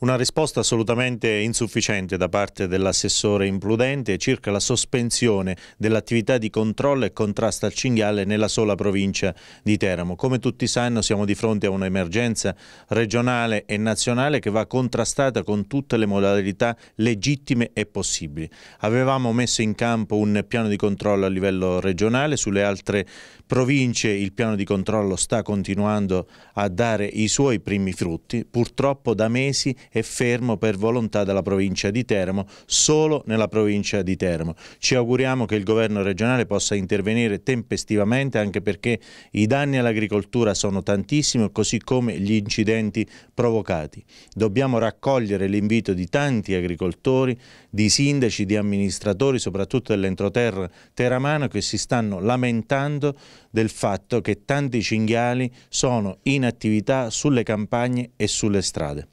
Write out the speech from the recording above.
Una risposta assolutamente insufficiente da parte dell'assessore imprudente circa la sospensione dell'attività di controllo e contrasto al cinghiale nella sola provincia di Teramo. Come tutti sanno siamo di fronte a un'emergenza regionale e nazionale che va contrastata con tutte le modalità legittime e possibili. Avevamo messo in campo un piano di controllo a livello regionale, sulle altre province il piano di controllo sta continuando a dare i suoi primi frutti. Purtroppo da mesi e fermo per volontà della provincia di Teramo, solo nella provincia di Teramo. Ci auguriamo che il governo regionale possa intervenire tempestivamente anche perché i danni all'agricoltura sono tantissimi, così come gli incidenti provocati. Dobbiamo raccogliere l'invito di tanti agricoltori, di sindaci, di amministratori, soprattutto dell'entroterra teramano, che si stanno lamentando del fatto che tanti cinghiali sono in attività sulle campagne e sulle strade.